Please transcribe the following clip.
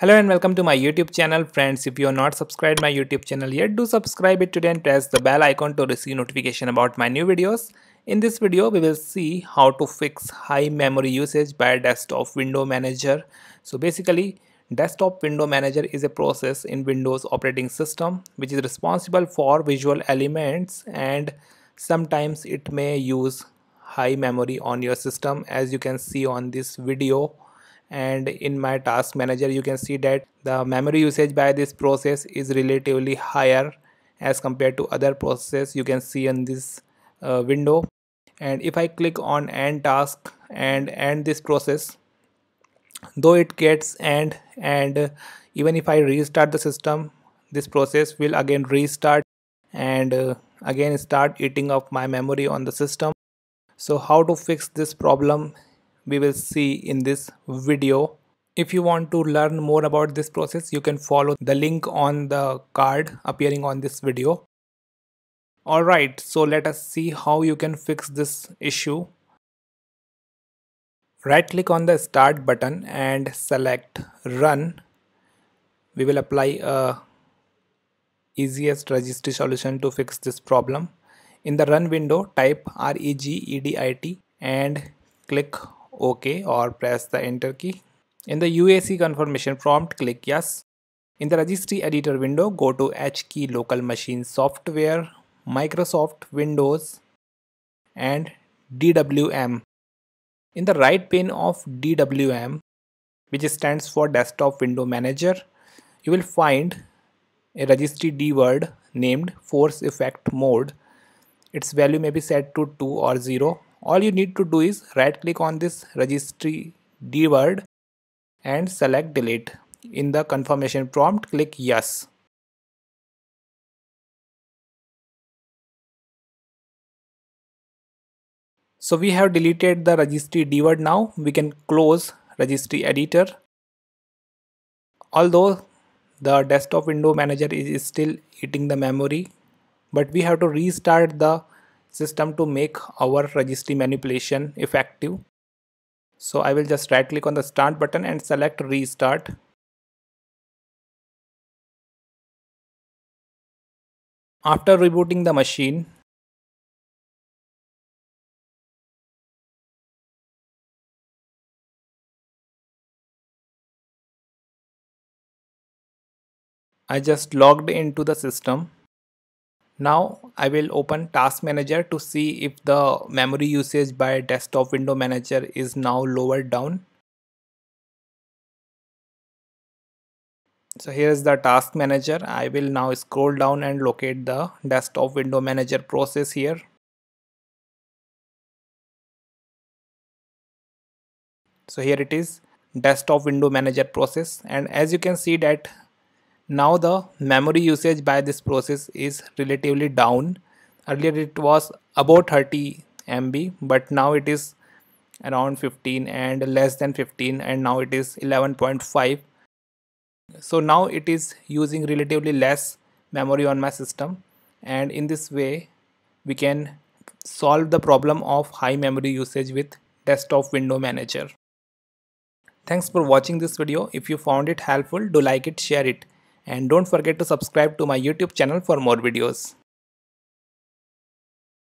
Hello and welcome to my YouTube channel friends. If you are not subscribed my YouTube channel yet, do subscribe it today and press the bell icon to receive notification about my new videos. In this video, we will see how to fix high memory usage by desktop window manager. So basically, desktop window manager is a process in Windows operating system which is responsible for visual elements and sometimes it may use high memory on your system as you can see on this video and in my task manager you can see that the memory usage by this process is relatively higher as compared to other processes you can see in this uh, window and if I click on end task and end this process though it gets end and even if I restart the system this process will again restart and uh, again start eating up my memory on the system so how to fix this problem we will see in this video. If you want to learn more about this process, you can follow the link on the card appearing on this video. Alright, so let us see how you can fix this issue. Right click on the start button and select run. We will apply a easiest registry solution to fix this problem. In the run window, type regedit and click OK or press the enter key. In the UAC confirmation prompt, click yes. In the registry editor window, go to HKey local machine software, Microsoft Windows and DWM. In the right pane of DWM, which stands for Desktop Window Manager, you will find a registry D word named force effect mode. Its value may be set to 2 or 0 all you need to do is right click on this registry D word and select delete. In the confirmation prompt, click yes. So we have deleted the registry D word now. We can close registry editor. Although the desktop window manager is still eating the memory, but we have to restart the system to make our registry manipulation effective. So I will just right click on the start button and select restart. After rebooting the machine, I just logged into the system now I will open task manager to see if the memory usage by desktop window manager is now lowered down. So here is the task manager. I will now scroll down and locate the desktop window manager process here. So here it is desktop window manager process and as you can see that now the memory usage by this process is relatively down. Earlier it was about 30 MB but now it is around 15 and less than 15 and now it is 11.5. So now it is using relatively less memory on my system and in this way we can solve the problem of high memory usage with desktop window manager. Thanks for watching this video. If you found it helpful, do like it, share it and don't forget to subscribe to my YouTube channel for more videos.